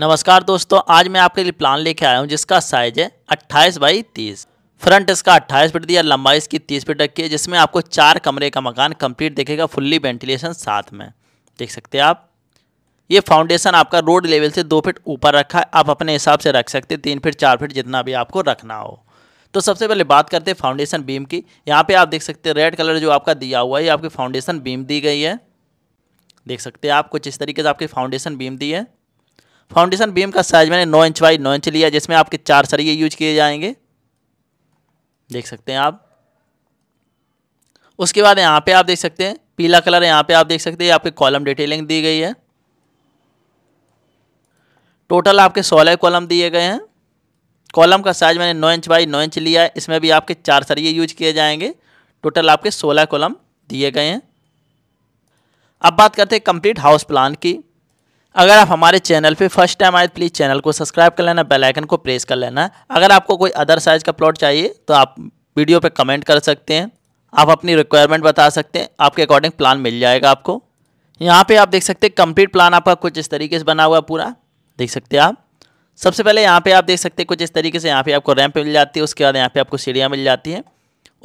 नमस्कार दोस्तों आज मैं आपके लिए प्लान लेके आया हूँ जिसका साइज है 28 बाई 30 फ्रंट इसका 28 फीट दिया लंबाई इसकी 30 फीट रखी है जिसमें आपको चार कमरे का मकान कंप्लीट देखेगा फुल्ली वेंटिलेशन साथ में देख सकते हैं आप ये फाउंडेशन आपका रोड लेवल से दो फिट ऊपर रखा है आप अपने हिसाब से रख सकते तीन फिट चार फिट जितना भी आपको रखना हो तो सबसे पहले बात करते हैं फाउंडेशन बीम की यहाँ पर आप देख सकते हैं रेड कलर जो आपका दिया हुआ है ये आपकी फाउंडेशन बीम दी गई है देख सकते हैं आप कुछ इस तरीके से आपकी फाउंडेशन बीम दी है फाउंडेशन बीम का साइज मैंने नौ इंच बाई नौ इंच लिया जिसमें आपके चार सरिये यूज किए जाएंगे देख सकते हैं आप उसके बाद यहाँ पे आप देख सकते हैं पीला कलर यहाँ पे आप देख सकते हैं आपके कॉलम डिटेलिंग दी गई है टोटल आपके सोलह कॉलम दिए गए हैं कॉलम का साइज मैंने नौ इंच बाई नौ इंच लिया है इसमें भी आपके चार सरिये यूज किए जाएंगे टोटल आपके सोलह कॉलम दिए गए हैं अब बात करते हैं कंप्लीट हाउस प्लान की अगर आप हमारे चैनल पे फर्स्ट टाइम आए तो प्लीज़ चैनल को सब्सक्राइब कर लेना बेल आइकन को प्रेस कर लेना अगर आपको कोई अदर साइज़ का प्लॉट चाहिए तो आप वीडियो पे कमेंट कर सकते हैं आप अपनी रिक्वायरमेंट बता सकते हैं आपके अकॉर्डिंग प्लान मिल जाएगा आपको यहाँ पे आप देख सकते हैं कंप्लीट प्लान आपका कुछ इस तरीके से बना हुआ पूरा देख सकते हैं आप सबसे पहले यहाँ पर आप देख सकते हैं कुछ इस तरीके से यहाँ पर आपको रैम्प मिल जाती है उसके बाद यहाँ पर आपको सीढ़ियाँ मिल जाती हैं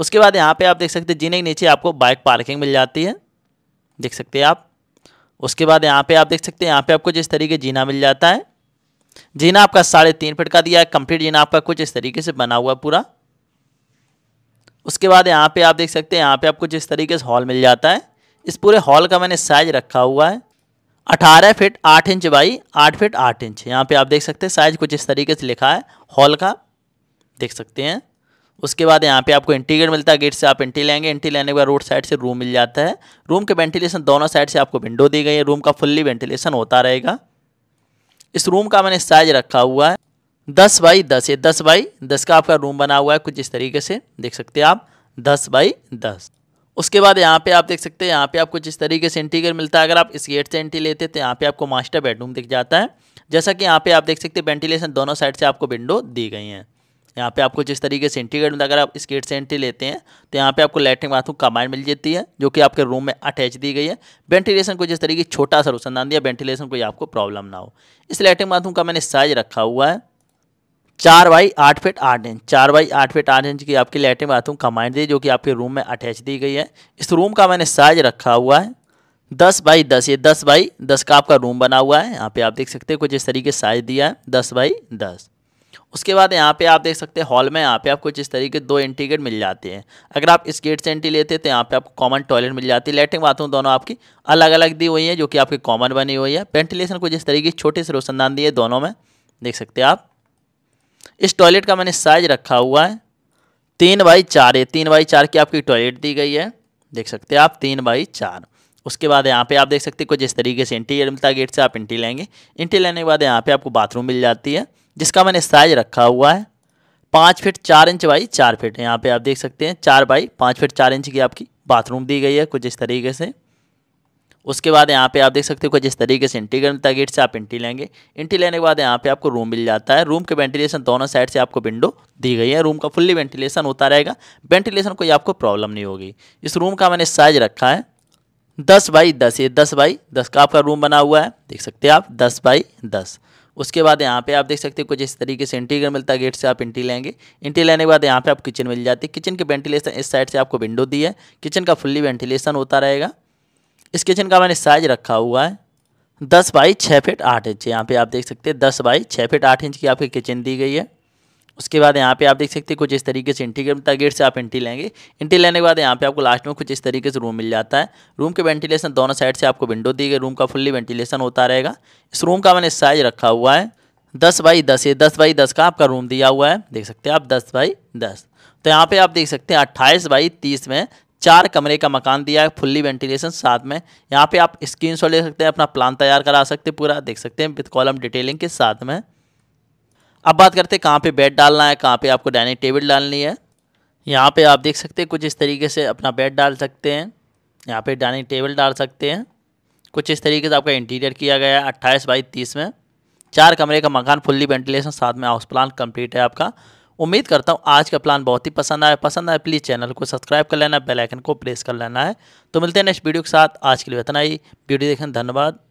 उसके बाद यहाँ पे आप देख सकते हैं जीने के नीचे आपको बाइक पार्किंग मिल जाती है देख सकते हैं आप उसके बाद यहाँ पे आप देख सकते हैं यहाँ पे आपको जिस तरीके जीना मिल जाता है जीना आपका साढ़े तीन फिट का दिया है कंप्लीट जीना आपका कुछ इस तरीके से बना हुआ पूरा उसके बाद यहाँ पे आप देख सकते हैं यहाँ पे आपको जिस तरीके से हॉल मिल जाता है इस पूरे हॉल का मैंने साइज रखा हुआ है अठारह फिट आठ इंच बाई आठ फिट आठ इंच यहाँ पर आप देख सकते हैं साइज कुछ इस तरीके से लिखा है हॉल का देख सकते हैं उसके बाद यहाँ पे आपको इंटीग्रेट मिलता है गेट से आप इंटी लेंगे इंटी लेने के बाद रोड साइड से रूम मिल जाता है रूम के वेंटिलेशन दोनों साइड से आपको विंडो दी गई है रूम का फुल्ली वेंटिलेशन होता रहेगा इस रूम का मैंने साइज रखा हुआ है दस बाई दस ये दस बाई दस का आपका रूम बना हुआ है कुछ इस तरीके से देख सकते हैं आप दस बाई दस उसके बाद यहाँ पे आप देख सकते हैं यहाँ पे आपको जिस तरीके से इंटीरियर मिलता है अगर आप इस गेट से एंट्री लेते तो यहाँ पे आपको मास्टर बेडरूम दिख जाता है जैसा कि यहाँ पे आप देख सकते हैं वेंटिलेशन दोनों साइड से आपको विंडो दी गई हैं यहाँ पे आपको जिस तरीके से इंटीग्रेट में मतलब अगर आप स्केट से एंट्री लेते हैं तो यहाँ पे आपको लेटरिन बाथरूम कमांड मिल जाती है जो कि आपके रूम में अटैच दी गई है वेंटिलेशन को जिस तरीके छोटा सा रोशनदान दिया वेंटिलेशन कोई आपको प्रॉब्लम ना हो इस लेटरिन बाथरूम का मैंने साइज रखा हुआ है चार बाई आठ फिट आठ इंच चार बाई आठ फिट आठ इंच की आपकी लेटरिन बाथरूम कमांड दी जो कि आपके रूम में अटैच दी गई है इस रूम का मैंने साइज रखा हुआ है दस बाई दस ये दस बाई दस का आपका रूम बना हुआ है यहाँ पे आप देख सकते हैं कुछ इस तरीके साइज दिया है दस बाई दस उसके बाद यहाँ पे आप देख सकते हैं हॉल में यहाँ पे आपको जिस तरीके दो एंटी गेट मिल जाते हैं अगर आप इस गेट से एंट्री लेते हैं तो यहाँ पे आपको कॉमन टॉयलेट मिल जाती है लेटरिन बाथरूम दोनों आपकी अलग अलग दी हुई है जो कि आपकी कॉमन बनी हुई है वेंटिलेशन को जिस तरीके छोटे से रोशनदान दी है दोनों में देख सकते हैं आप इस टॉयलेट का मैंने साइज रखा हुआ है तीन बाई चार है तीन बाई चार की आपकी टॉयलेट दी गई है देख सकते हैं आप तीन बाई चार उसके बाद यहाँ पे आप देख सकते हैं कुछ इस तरीके से एंट्री मिलता है गेट से आप इंटी लेंगे इंटी लेने के बाद यहाँ पे आपको बाथरूम मिल जाती है जिसका मैंने साइज रखा हुआ है पाँच फिट चार इंच बाई चार फिट यहाँ पे आप देख सकते हैं चार बाई पाँच फिट चार इंच की आपकी बाथरूम दी गई है कुछ इस तरीके से उसके बाद यहाँ पे आप देख सकते हो कुछ इस तरीके से इंटी गणता गेट से आप इंटी लेंगे इंटी लेने के बाद यहाँ पे आपको रूम मिल जाता है रूम के वेंटिलेशन दोनों साइड से आपको विंडो दी गई है रूम का फुल्ली वेंटिलेशन होता रहेगा वेंटिलेशन कोई आपको प्रॉब्लम नहीं होगी इस रूम का मैंने साइज रखा है दस बाई दस ये दस बाई दस का आपका रूम बना हुआ है देख सकते हैं आप दस बाई दस उसके बाद यहाँ पे आप देख सकते हैं कुछ इस तरीके से इंटीगर मिलता है गेट से आप इंटी लेंगे इंटी लेने के बाद यहाँ पे आप किचन मिल जाती है किचन के वेंटिलेशन इस साइड से आपको विंडो दी है किचन का फुल्ली वेंटिलेशन होता रहेगा इस किचन का मैंने साइज रखा हुआ है दस बाई छः फिट आठ इंच यहाँ पर आप देख सकते हैं दस बाई छः फिट आठ इंच की आपकी किचन दी गई है उसके बाद यहाँ पे आप देख सकते हैं कुछ इस तरीके से इंटी करता गेट से आप इंटी लेंगे इंटी लेने के बाद यहाँ पे आपको लास्ट में कुछ इस तरीके से रूम मिल जाता है रूम के वेंटिलेशन दोनों साइड से आपको विंडो दी गई रूम का फुल्ली वेंटिलेशन होता रहेगा इस रूम का मैंने साइज रखा हुआ है दस बाई दस ये दस बाई दस का आपका रूम दिया हुआ है देख सकते हैं आप दस बाई दस तो यहाँ पे आप देख सकते हैं अट्ठाईस बाई तीस में चार कमरे का मकान दिया है फुल्ली वेंटिलेशन साथ में यहाँ पे आप स्क्रीन ले सकते हैं अपना प्लान तैयार करा सकते हैं पूरा देख सकते हैं विथ कॉलम डिटेलिंग के साथ में अब बात करते हैं कहाँ पे बेड डालना है कहाँ पे आपको डाइनिंग टेबल डालनी है यहाँ पे आप देख सकते हैं कुछ इस तरीके से अपना बेड डाल सकते हैं यहाँ पे डाइनिंग टेबल डाल सकते हैं कुछ इस तरीके से आपका इंटीरियर किया गया है अट्ठाईस बाई तीस में चार कमरे का मकान फुल्ली वेंटिलेशन साथ में हाउस प्लान कम्प्लीट है आपका उम्मीद करता हूँ आज का प्लान बहुत ही पसंद आया पसंद आया प्लीज़ चैनल को सब्सक्राइब कर लेना बेलाइकन को प्रेस कर लेना है तो मिलते हैं नेक्स्ट वीडियो के साथ आज के लिए इतना ही वीडियो देखने धन्यवाद